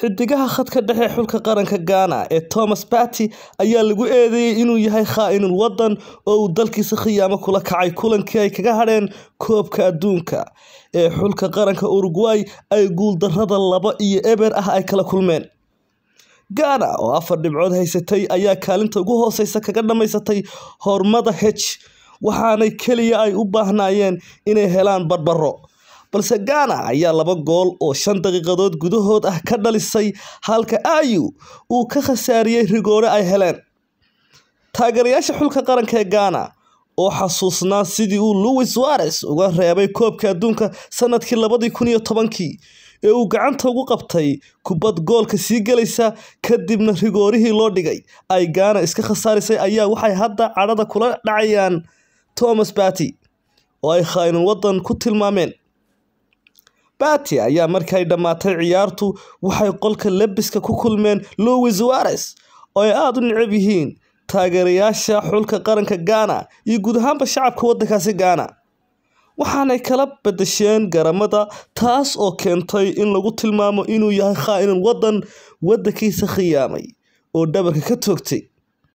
Xiddigaha khadka dhexe xulka qaranka Ghana ee Thomas batty ayaa lagu eedeeyey inuu yahay khaa'inul waddan oo uu dalkiisa khiyaamo kula kacay kulankii ay kaga hadheen Koobka Adduunka ee xulka qaranka Uruguay ay guuldarrada laba iyo eber ah ay kala kulmeen. Ghana oo afar dhibcood haysatay ayaa kaalinta ugu hooseysa kaga dhammaysatay hormada H waxaanay keliya ay u baahnaayeen inay helaan barbaro balse Ghana ayaa laba gool oo shan daqiiqadood gudahood ah ka dhalisay halka Ayu uu ka khasaariyey rigoore ay heleen. Taageerayaasha xulka qaranka ee Ghana oo xasuusnaa sidii uu Luis Suarez uga reebay koobka adduunka sanadkii labadii kun iyo tobankii ee uu gacanta ugu qabtay kubad goolka sii galaysa kadibna rigoorihii loo dhigay ay Ghana iska khasaarisay ayaa waxay hadda cadhada kula dhacayaan Thomas Partey oo ay khaynuun wadan ku tilmaameen. Bati ayaa markay dhammaatay ciyaartu waxay qolka labiska ku kulmeen Luis Suarez oo ay aad u necab yihiin taageerayaasha xulka qaranka Ghana iyo guud ahaanba shacabka waddankaasi Ghana. waxaanay kala bedesheen garamada taas oo keentay in lagu tilmaamo inuu yahay khaa'inul waddan waddankiisa khiyaamay oo dhabarka ka toogtay